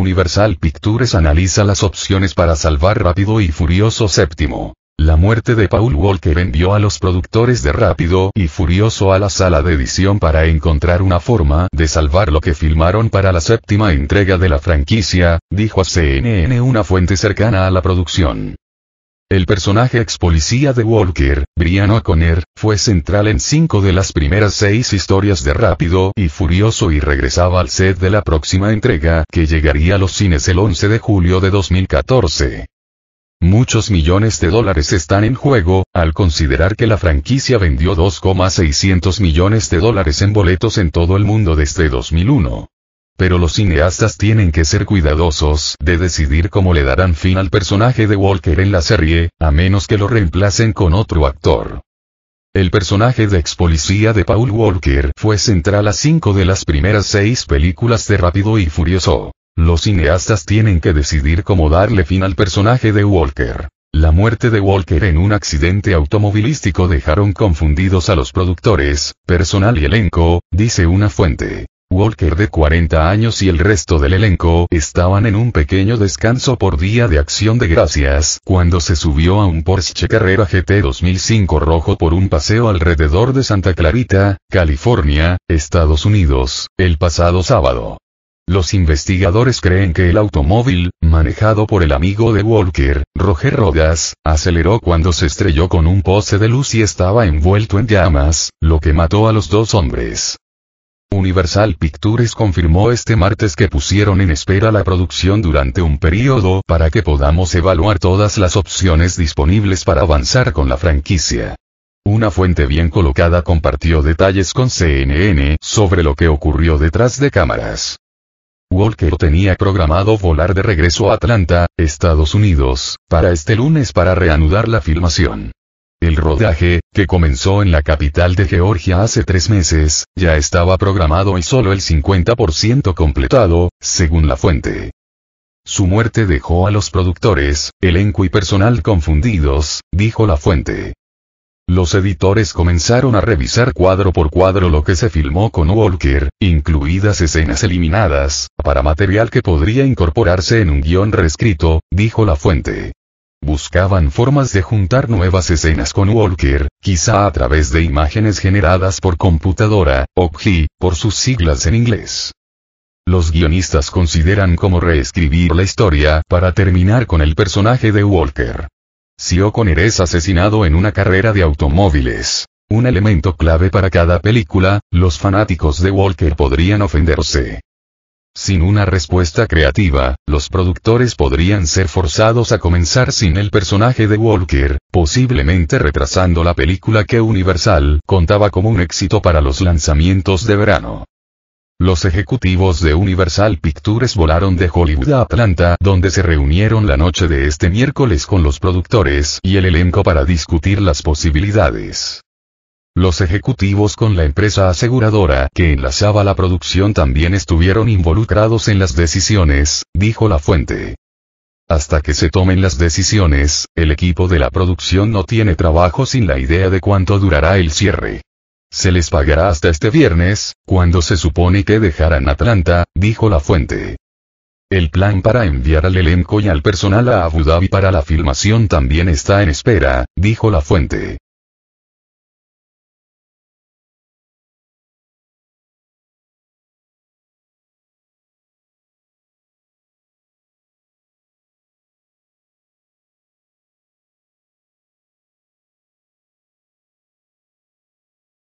Universal Pictures analiza las opciones para salvar Rápido y Furioso Séptimo. La muerte de Paul Walker envió a los productores de Rápido y Furioso a la sala de edición para encontrar una forma de salvar lo que filmaron para la séptima entrega de la franquicia, dijo a CNN una fuente cercana a la producción. El personaje ex policía de Walker, Brian O'Connor, fue central en cinco de las primeras seis historias de Rápido y Furioso y regresaba al set de la próxima entrega que llegaría a los cines el 11 de julio de 2014. Muchos millones de dólares están en juego, al considerar que la franquicia vendió 2,600 millones de dólares en boletos en todo el mundo desde 2001. Pero los cineastas tienen que ser cuidadosos de decidir cómo le darán fin al personaje de Walker en la serie, a menos que lo reemplacen con otro actor. El personaje de ex policía de Paul Walker fue central a cinco de las primeras seis películas de Rápido y Furioso. Los cineastas tienen que decidir cómo darle fin al personaje de Walker. La muerte de Walker en un accidente automovilístico dejaron confundidos a los productores, personal y elenco, dice una fuente. Walker de 40 años y el resto del elenco estaban en un pequeño descanso por día de acción de gracias cuando se subió a un Porsche Carrera GT 2005 rojo por un paseo alrededor de Santa Clarita, California, Estados Unidos, el pasado sábado. Los investigadores creen que el automóvil, manejado por el amigo de Walker, Roger Rodas, aceleró cuando se estrelló con un poste de luz y estaba envuelto en llamas, lo que mató a los dos hombres. Universal Pictures confirmó este martes que pusieron en espera la producción durante un periodo para que podamos evaluar todas las opciones disponibles para avanzar con la franquicia. Una fuente bien colocada compartió detalles con CNN sobre lo que ocurrió detrás de cámaras. Walker tenía programado volar de regreso a Atlanta, Estados Unidos, para este lunes para reanudar la filmación. El rodaje, que comenzó en la capital de Georgia hace tres meses, ya estaba programado y solo el 50% completado, según la fuente. Su muerte dejó a los productores, elenco y personal confundidos, dijo la fuente. Los editores comenzaron a revisar cuadro por cuadro lo que se filmó con Walker, incluidas escenas eliminadas, para material que podría incorporarse en un guión reescrito, dijo la fuente. Buscaban formas de juntar nuevas escenas con Walker, quizá a través de imágenes generadas por computadora, o G.I., por sus siglas en inglés. Los guionistas consideran cómo reescribir la historia para terminar con el personaje de Walker. Si O'Connor es asesinado en una carrera de automóviles, un elemento clave para cada película, los fanáticos de Walker podrían ofenderse. Sin una respuesta creativa, los productores podrían ser forzados a comenzar sin el personaje de Walker, posiblemente retrasando la película que Universal contaba como un éxito para los lanzamientos de verano. Los ejecutivos de Universal Pictures volaron de Hollywood a Atlanta, donde se reunieron la noche de este miércoles con los productores y el elenco para discutir las posibilidades. Los ejecutivos con la empresa aseguradora que enlazaba la producción también estuvieron involucrados en las decisiones, dijo la fuente. Hasta que se tomen las decisiones, el equipo de la producción no tiene trabajo sin la idea de cuánto durará el cierre. Se les pagará hasta este viernes, cuando se supone que dejarán Atlanta, dijo la fuente. El plan para enviar al elenco y al personal a Abu Dhabi para la filmación también está en espera, dijo la fuente.